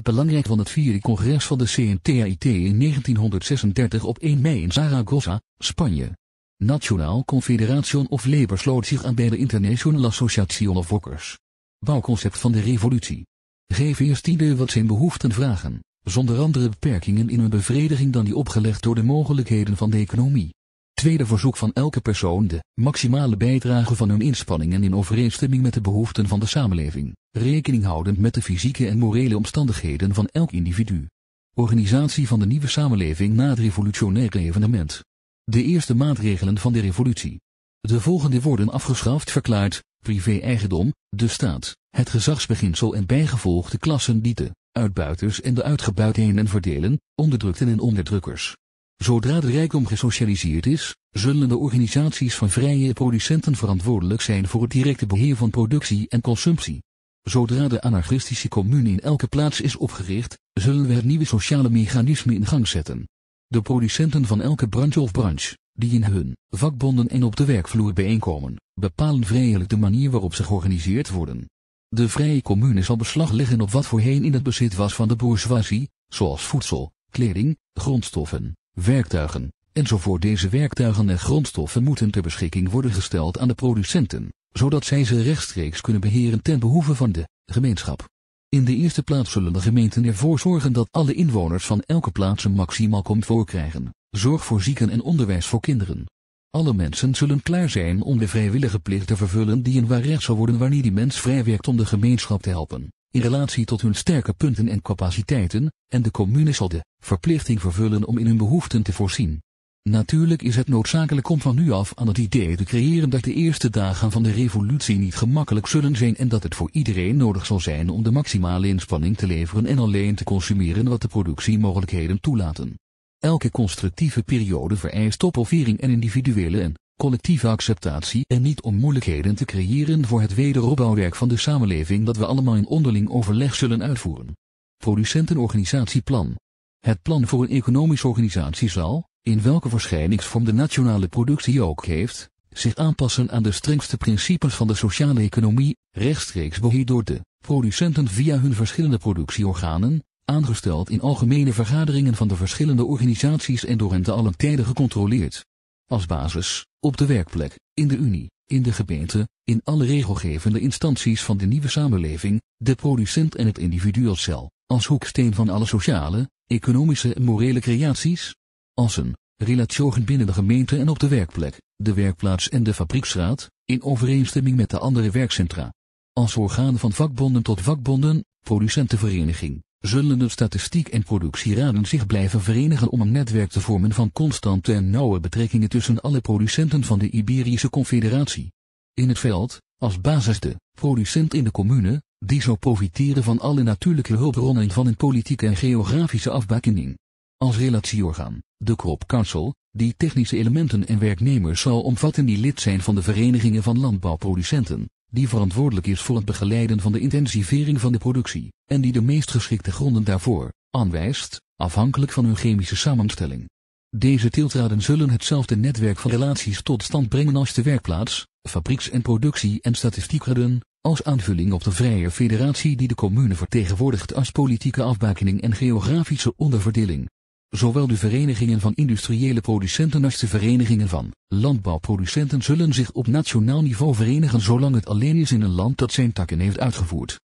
het belangrijk van het vierde congres van de CNTAIT in 1936 op 1 mei in Zaragoza, Spanje. Nationaal Confederation of Labour sloot zich aan bij de International Association of Workers. Bouwconcept van de revolutie. Geef eerst ieder wat zijn behoeften vragen, zonder andere beperkingen in hun bevrediging dan die opgelegd door de mogelijkheden van de economie. Tweede verzoek van elke persoon de maximale bijdrage van hun inspanningen in overeenstemming met de behoeften van de samenleving, rekening houdend met de fysieke en morele omstandigheden van elk individu. Organisatie van de nieuwe samenleving na het revolutionaire evenement. De eerste maatregelen van de revolutie. De volgende worden afgeschaft verklaard, privé-eigendom, de staat, het gezagsbeginsel en bijgevolg de klassen die de uitbuiters en de uitgebuitenen verdelen, onderdrukten en onderdrukkers, Zodra de rijkdom gesocialiseerd is, zullen de organisaties van vrije producenten verantwoordelijk zijn voor het directe beheer van productie en consumptie. Zodra de anarchistische commune in elke plaats is opgericht, zullen we het nieuwe sociale mechanisme in gang zetten. De producenten van elke branche of branche, die in hun vakbonden en op de werkvloer bijeenkomen, bepalen vrijelijk de manier waarop ze georganiseerd worden. De vrije commune zal beslag leggen op wat voorheen in het bezit was van de bourgeoisie, zoals voedsel, kleding, grondstoffen, werktuigen, enzovoort. Deze werktuigen en grondstoffen moeten ter beschikking worden gesteld aan de producenten, zodat zij ze rechtstreeks kunnen beheren ten behoeve van de gemeenschap. In de eerste plaats zullen de gemeenten ervoor zorgen dat alle inwoners van elke plaats een maximaal comfort krijgen, zorg voor zieken en onderwijs voor kinderen. Alle mensen zullen klaar zijn om de vrijwillige plicht te vervullen die een waarrecht zal worden wanneer die mens vrij werkt om de gemeenschap te helpen in relatie tot hun sterke punten en capaciteiten, en de commune zal de verplichting vervullen om in hun behoeften te voorzien. Natuurlijk is het noodzakelijk om van nu af aan het idee te creëren dat de eerste dagen van de revolutie niet gemakkelijk zullen zijn en dat het voor iedereen nodig zal zijn om de maximale inspanning te leveren en alleen te consumeren wat de productiemogelijkheden toelaten. Elke constructieve periode vereist opoffering en individuele en collectieve acceptatie en niet om moeilijkheden te creëren voor het wederopbouwwerk van de samenleving dat we allemaal in onderling overleg zullen uitvoeren. Producentenorganisatieplan. Het plan voor een economische organisatie zal, in welke verschijningsvorm de nationale productie ook heeft, zich aanpassen aan de strengste principes van de sociale economie, rechtstreeks beheerd door de producenten via hun verschillende productieorganen, aangesteld in algemene vergaderingen van de verschillende organisaties en door hen te allen tijden gecontroleerd. Als basis op de werkplek, in de Unie, in de gemeente, in alle regelgevende instanties van de nieuwe samenleving, de producent en het individu als cel, als hoeksteen van alle sociale, economische en morele creaties. Als een, relatiogen binnen de gemeente en op de werkplek, de werkplaats en de fabrieksraad, in overeenstemming met de andere werkcentra. Als orgaan van vakbonden tot vakbonden, producentenvereniging, zullen de statistiek en productieraden zich blijven verenigen om een netwerk te vormen van constante en nauwe betrekkingen tussen alle producenten van de Iberische Confederatie. In het veld, als basis de producent in de commune, die zou profiteren van alle natuurlijke hulpbronnen van een politieke en geografische afbakening. Als relatieorgaan, de Crop Council, die technische elementen en werknemers zal omvatten die lid zijn van de verenigingen van landbouwproducenten, die verantwoordelijk is voor het begeleiden van de intensivering van de productie, en die de meest geschikte gronden daarvoor aanwijst, afhankelijk van hun chemische samenstelling. Deze tiltraden zullen hetzelfde netwerk van relaties tot stand brengen als de werkplaats, fabrieks- en productie- en statistiekraden, als aanvulling op de vrije federatie die de commune vertegenwoordigt als politieke afbakening en geografische onderverdeling, Zowel de verenigingen van industriële producenten als de verenigingen van landbouwproducenten zullen zich op nationaal niveau verenigen zolang het alleen is in een land dat zijn takken heeft uitgevoerd.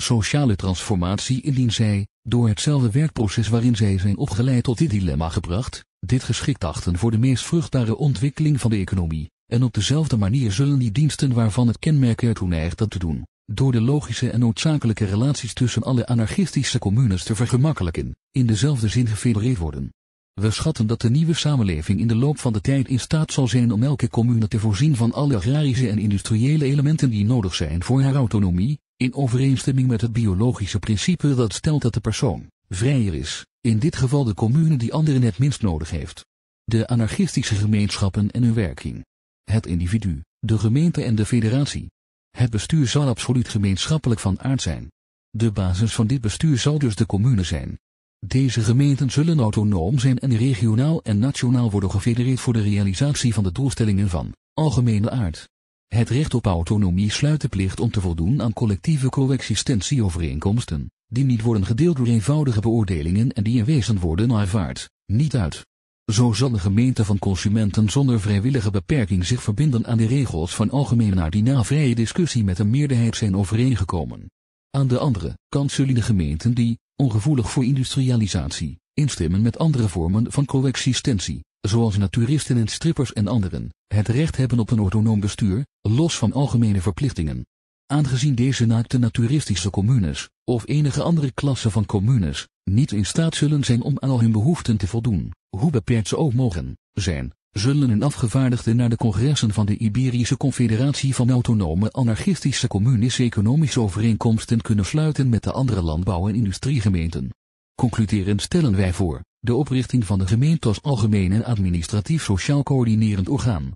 Sociale transformatie indien zij, door hetzelfde werkproces waarin zij zijn opgeleid tot dit dilemma gebracht, dit geschikt achten voor de meest vruchtbare ontwikkeling van de economie, en op dezelfde manier zullen die diensten waarvan het kenmerk ertoe neigt dat te doen, door de logische en noodzakelijke relaties tussen alle anarchistische communes te vergemakkelijken, in dezelfde zin gefedereerd worden. We schatten dat de nieuwe samenleving in de loop van de tijd in staat zal zijn om elke commune te voorzien van alle agrarische en industriële elementen die nodig zijn voor haar autonomie, in overeenstemming met het biologische principe dat stelt dat de persoon vrijer is, in dit geval de commune die anderen het minst nodig heeft. De anarchistische gemeenschappen en hun werking het individu, de gemeente en de federatie. Het bestuur zal absoluut gemeenschappelijk van aard zijn. De basis van dit bestuur zal dus de commune zijn. Deze gemeenten zullen autonoom zijn en regionaal en nationaal worden gefedereerd voor de realisatie van de doelstellingen van algemene aard. Het recht op autonomie sluit de plicht om te voldoen aan collectieve coexistentieovereenkomsten, die niet worden gedeeld door eenvoudige beoordelingen en die in wezen worden aanvaard, niet uit. Zo zal de gemeente van consumenten zonder vrijwillige beperking zich verbinden aan de regels van naar die na vrije discussie met een meerderheid zijn overeengekomen. Aan de andere kant zullen de gemeenten die, ongevoelig voor industrialisatie, instemmen met andere vormen van coexistentie, zoals naturisten en strippers en anderen, het recht hebben op een autonoom bestuur, los van algemene verplichtingen aangezien deze naakte naturistische communes, of enige andere klasse van communes, niet in staat zullen zijn om aan al hun behoeften te voldoen, hoe beperkt ze ook mogen zijn, zullen een afgevaardigde naar de congressen van de Iberische Confederatie van Autonome Anarchistische Communes economische overeenkomsten kunnen sluiten met de andere landbouw- en industriegemeenten. Concluderend stellen wij voor, de oprichting van de gemeente als algemeen en administratief-sociaal coördinerend orgaan,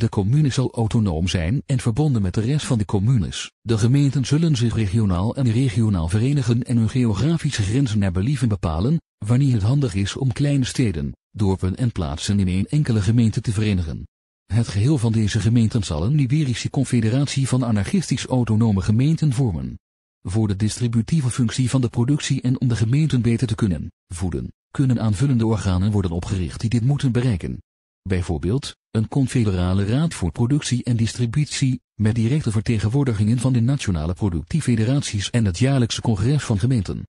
de commune zal autonoom zijn en verbonden met de rest van de communes. De gemeenten zullen zich regionaal en regionaal verenigen en hun geografische grenzen naar believen bepalen, wanneer het handig is om kleine steden, dorpen en plaatsen in één enkele gemeente te verenigen. Het geheel van deze gemeenten zal een Iberische confederatie van anarchistisch-autonome gemeenten vormen. Voor de distributieve functie van de productie en om de gemeenten beter te kunnen voeden, kunnen aanvullende organen worden opgericht die dit moeten bereiken bijvoorbeeld een confederale raad voor productie en distributie, met directe vertegenwoordigingen van de nationale productiefederaties en het jaarlijkse congres van gemeenten.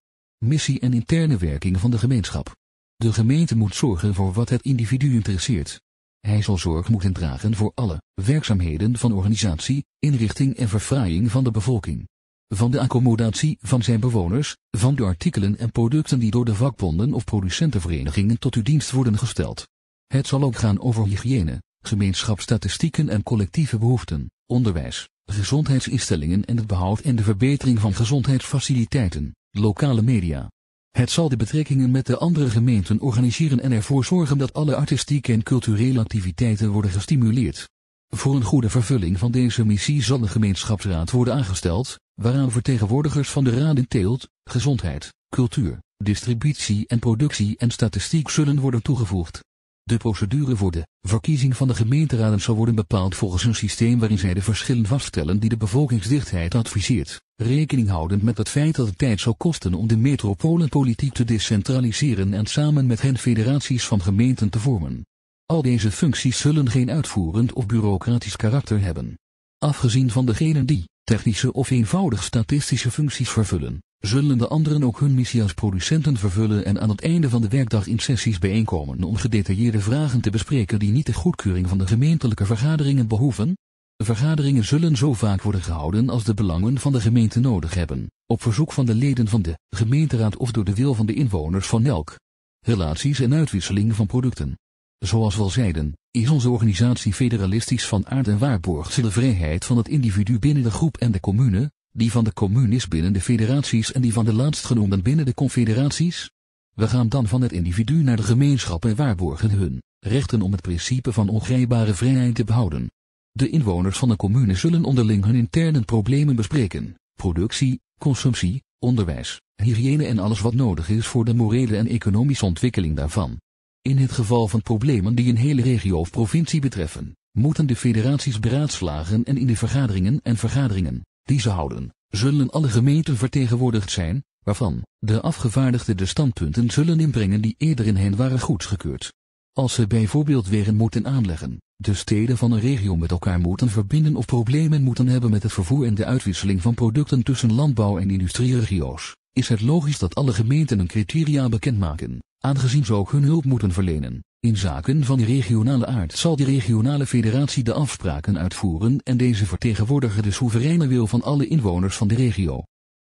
Missie en interne werking van de gemeenschap. De gemeente moet zorgen voor wat het individu interesseert. Hij zal zorg moeten dragen voor alle werkzaamheden van organisatie, inrichting en verfraaiing van de bevolking. Van de accommodatie van zijn bewoners, van de artikelen en producten die door de vakbonden of producentenverenigingen tot uw dienst worden gesteld. Het zal ook gaan over hygiëne, gemeenschapsstatistieken en collectieve behoeften, onderwijs, gezondheidsinstellingen en het behoud en de verbetering van gezondheidsfaciliteiten, lokale media. Het zal de betrekkingen met de andere gemeenten organiseren en ervoor zorgen dat alle artistieke en culturele activiteiten worden gestimuleerd. Voor een goede vervulling van deze missie zal een gemeenschapsraad worden aangesteld, waaraan vertegenwoordigers van de raden teelt, gezondheid, cultuur, distributie en productie en statistiek zullen worden toegevoegd. De procedure voor de verkiezing van de gemeenteraden zal worden bepaald volgens een systeem waarin zij de verschillen vaststellen die de bevolkingsdichtheid adviseert, rekening houdend met het feit dat het tijd zal kosten om de metropolenpolitiek te decentraliseren en samen met hen federaties van gemeenten te vormen. Al deze functies zullen geen uitvoerend of bureaucratisch karakter hebben. Afgezien van degenen die technische of eenvoudig statistische functies vervullen, zullen de anderen ook hun missie als producenten vervullen en aan het einde van de werkdag in sessies bijeenkomen om gedetailleerde vragen te bespreken die niet de goedkeuring van de gemeentelijke vergaderingen behoeven? vergaderingen zullen zo vaak worden gehouden als de belangen van de gemeente nodig hebben, op verzoek van de leden van de gemeenteraad of door de wil van de inwoners van elk. Relaties en uitwisseling van producten. Zoals we al zeiden, is onze organisatie federalistisch van aard en waarborgt ze de vrijheid van het individu binnen de groep en de commune, die van de communis binnen de federaties en die van de laatstgenoemden binnen de confederaties? We gaan dan van het individu naar de gemeenschap en waarborgen hun rechten om het principe van ongrijpbare vrijheid te behouden. De inwoners van de commune zullen onderling hun interne problemen bespreken, productie, consumptie, onderwijs, hygiëne en alles wat nodig is voor de morele en economische ontwikkeling daarvan. In het geval van problemen die een hele regio of provincie betreffen, moeten de federaties beraadslagen en in de vergaderingen en vergaderingen die ze houden, zullen alle gemeenten vertegenwoordigd zijn, waarvan de afgevaardigden de standpunten zullen inbrengen die eerder in hen waren goedgekeurd. Als ze bijvoorbeeld wegen moeten aanleggen, de steden van een regio met elkaar moeten verbinden of problemen moeten hebben met het vervoer en de uitwisseling van producten tussen landbouw- en industrieregio's, is het logisch dat alle gemeenten een criteria bekendmaken, aangezien ze ook hun hulp moeten verlenen. In zaken van regionale aard zal de regionale federatie de afspraken uitvoeren en deze vertegenwoordigen de soevereine wil van alle inwoners van de regio.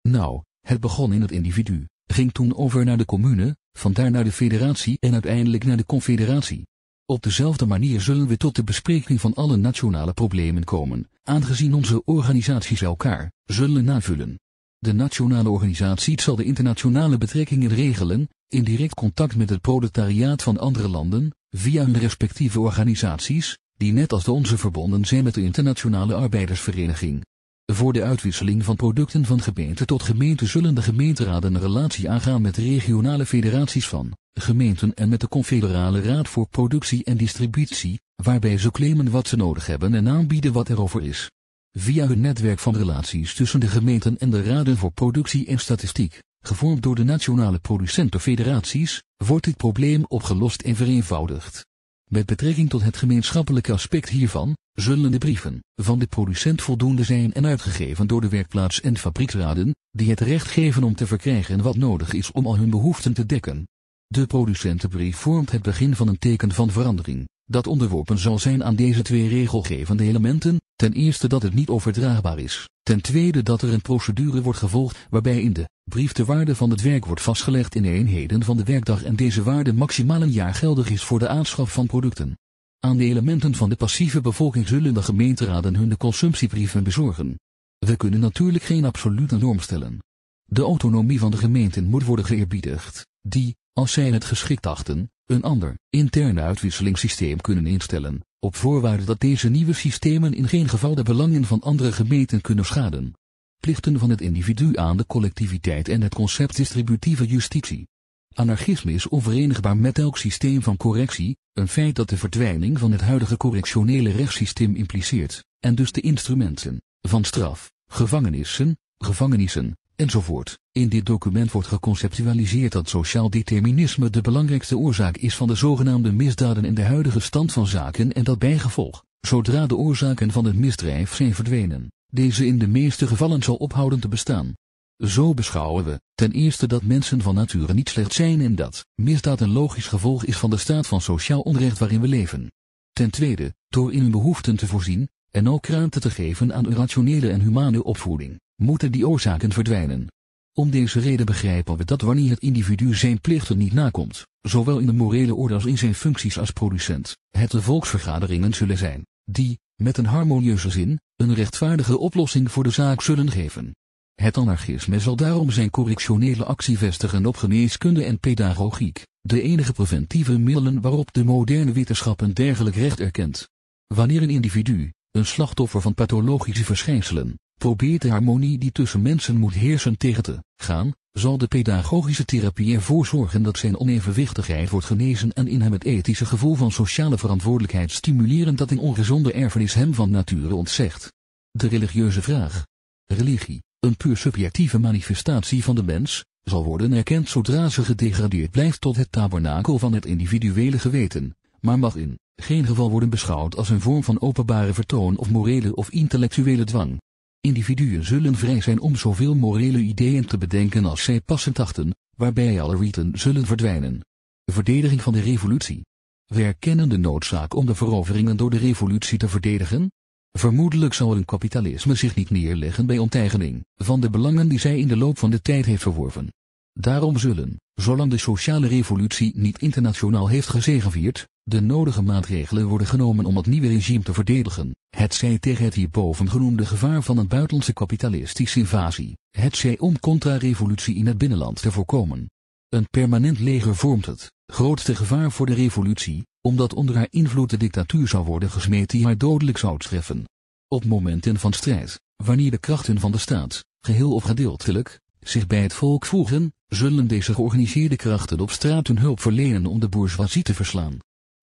Nou, het begon in het individu, ging toen over naar de commune, vandaar naar de federatie en uiteindelijk naar de confederatie. Op dezelfde manier zullen we tot de bespreking van alle nationale problemen komen, aangezien onze organisaties elkaar zullen navullen. De nationale organisatie zal de internationale betrekkingen regelen, in direct contact met het proletariaat van andere landen, via hun respectieve organisaties, die net als de onze verbonden zijn met de internationale arbeidersvereniging. Voor de uitwisseling van producten van gemeente tot gemeente zullen de gemeenteraden een relatie aangaan met regionale federaties van gemeenten en met de Confederale Raad voor Productie en Distributie, waarbij ze claimen wat ze nodig hebben en aanbieden wat erover is via hun netwerk van relaties tussen de gemeenten en de raden voor productie en statistiek, gevormd door de nationale producentenfederaties, wordt dit probleem opgelost en vereenvoudigd. Met betrekking tot het gemeenschappelijke aspect hiervan, zullen de brieven van de producent voldoende zijn en uitgegeven door de werkplaats- en fabrieksraden, die het recht geven om te verkrijgen wat nodig is om al hun behoeften te dekken. De producentenbrief vormt het begin van een teken van verandering dat onderworpen zal zijn aan deze twee regelgevende elementen, ten eerste dat het niet overdraagbaar is, ten tweede dat er een procedure wordt gevolgd waarbij in de brief de waarde van het werk wordt vastgelegd in de eenheden van de werkdag en deze waarde maximaal een jaar geldig is voor de aanschaf van producten. Aan de elementen van de passieve bevolking zullen de gemeenteraden hun de consumptiebrieven bezorgen. We kunnen natuurlijk geen absolute norm stellen. De autonomie van de gemeenten moet worden geëerbiedigd, die, als zij het geschikt achten, een ander, intern uitwisselingssysteem kunnen instellen, op voorwaarde dat deze nieuwe systemen in geen geval de belangen van andere gemeenten kunnen schaden. Plichten van het individu aan de collectiviteit en het concept distributieve justitie. Anarchisme is onverenigbaar met elk systeem van correctie, een feit dat de verdwijning van het huidige correctionele rechtssysteem impliceert, en dus de instrumenten van straf, gevangenissen, gevangenissen, enzovoort. In dit document wordt geconceptualiseerd dat sociaal determinisme de belangrijkste oorzaak is van de zogenaamde misdaden in de huidige stand van zaken en dat bijgevolg, zodra de oorzaken van het misdrijf zijn verdwenen, deze in de meeste gevallen zal ophouden te bestaan. Zo beschouwen we, ten eerste dat mensen van nature niet slecht zijn en dat misdaad een logisch gevolg is van de staat van sociaal onrecht waarin we leven. Ten tweede, door in hun behoeften te voorzien, en ook ruimte te geven aan een rationele en humane opvoeding, moeten die oorzaken verdwijnen. Om deze reden begrijpen we dat wanneer het individu zijn plichten niet nakomt, zowel in de morele orde als in zijn functies als producent, het de volksvergaderingen zullen zijn, die, met een harmonieuze zin, een rechtvaardige oplossing voor de zaak zullen geven. Het anarchisme zal daarom zijn correctionele actie vestigen op geneeskunde en pedagogiek, de enige preventieve middelen waarop de moderne wetenschap een dergelijk recht erkent. Wanneer een individu, een slachtoffer van pathologische verschijnselen, probeert de harmonie die tussen mensen moet heersen tegen te gaan, zal de pedagogische therapie ervoor zorgen dat zijn onevenwichtigheid wordt genezen en in hem het ethische gevoel van sociale verantwoordelijkheid stimuleren dat een ongezonde erfenis hem van nature ontzegt. De religieuze vraag. Religie, een puur subjectieve manifestatie van de mens, zal worden erkend zodra ze gedegradeerd blijft tot het tabernakel van het individuele geweten, maar mag in geen geval worden beschouwd als een vorm van openbare vertoon of morele of intellectuele dwang. Individuen zullen vrij zijn om zoveel morele ideeën te bedenken als zij passend achten, waarbij alle riten zullen verdwijnen. verdediging van de revolutie. We erkennen de noodzaak om de veroveringen door de revolutie te verdedigen. Vermoedelijk zal een kapitalisme zich niet neerleggen bij onteigening van de belangen die zij in de loop van de tijd heeft verworven. Daarom zullen, zolang de sociale revolutie niet internationaal heeft gezegevierd, de nodige maatregelen worden genomen om het nieuwe regime te verdedigen, hetzij tegen het hierboven genoemde gevaar van een buitenlandse kapitalistische invasie, Het hetzij om contra-revolutie in het binnenland te voorkomen. Een permanent leger vormt het grootste gevaar voor de revolutie, omdat onder haar invloed de dictatuur zou worden gesmeed die haar dodelijk zou treffen. Op momenten van strijd, wanneer de krachten van de staat, geheel of gedeeltelijk, zich bij het volk voegen, zullen deze georganiseerde krachten op straat hun hulp verlenen om de bourgeoisie te verslaan.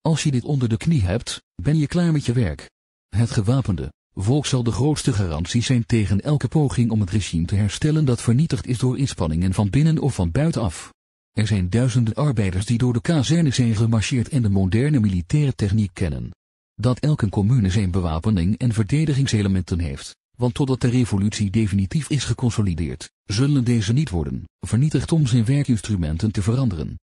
Als je dit onder de knie hebt, ben je klaar met je werk. Het gewapende volk zal de grootste garantie zijn tegen elke poging om het regime te herstellen dat vernietigd is door inspanningen van binnen of van buitenaf. Er zijn duizenden arbeiders die door de kazernes zijn gemarcheerd en de moderne militaire techniek kennen. Dat elke commune zijn bewapening en verdedigingselementen heeft, want totdat de revolutie definitief is geconsolideerd, zullen deze niet worden vernietigd om zijn werkinstrumenten te veranderen.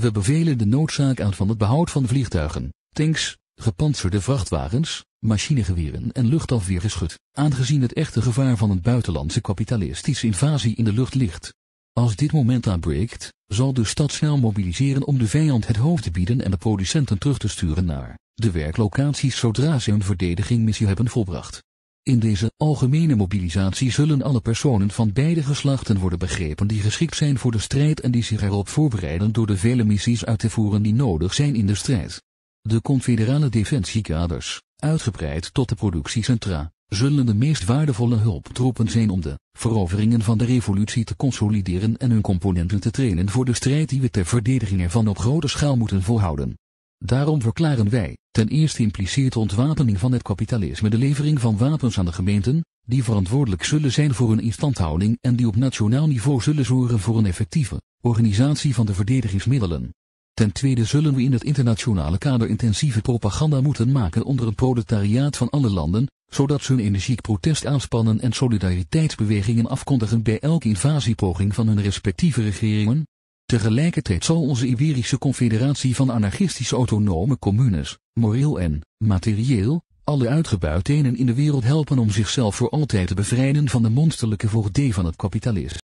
We bevelen de noodzaak aan van het behoud van vliegtuigen, tanks, gepantserde vrachtwagens, machinegeweren en luchtafweergeschut, aangezien het echte gevaar van een buitenlandse kapitalistische invasie in de lucht ligt. Als dit moment aanbreekt, zal de stad snel mobiliseren om de vijand het hoofd te bieden en de producenten terug te sturen naar de werklocaties zodra ze hun verdedigingmissie hebben volbracht. In deze algemene mobilisatie zullen alle personen van beide geslachten worden begrepen die geschikt zijn voor de strijd en die zich erop voorbereiden door de vele missies uit te voeren die nodig zijn in de strijd. De confederale defensiekaders, uitgebreid tot de productiecentra, zullen de meest waardevolle hulptroepen zijn om de veroveringen van de revolutie te consolideren en hun componenten te trainen voor de strijd die we ter verdediging ervan op grote schaal moeten volhouden. Daarom verklaren wij, ten eerste impliceert ontwapening van het kapitalisme de levering van wapens aan de gemeenten, die verantwoordelijk zullen zijn voor hun instandhouding en die op nationaal niveau zullen zorgen voor een effectieve organisatie van de verdedigingsmiddelen. Ten tweede zullen we in het internationale kader intensieve propaganda moeten maken onder het proletariaat van alle landen, zodat ze hun energiek protest aanspannen en solidariteitsbewegingen afkondigen bij elke invasiepoging van hun respectieve regeringen, Tegelijkertijd zal onze Iberische Confederatie van anarchistische autonome communes, moreel en materieel, alle uitgebuitenen in de wereld helpen om zichzelf voor altijd te bevrijden van de monsterlijke voogdij van het kapitalisme.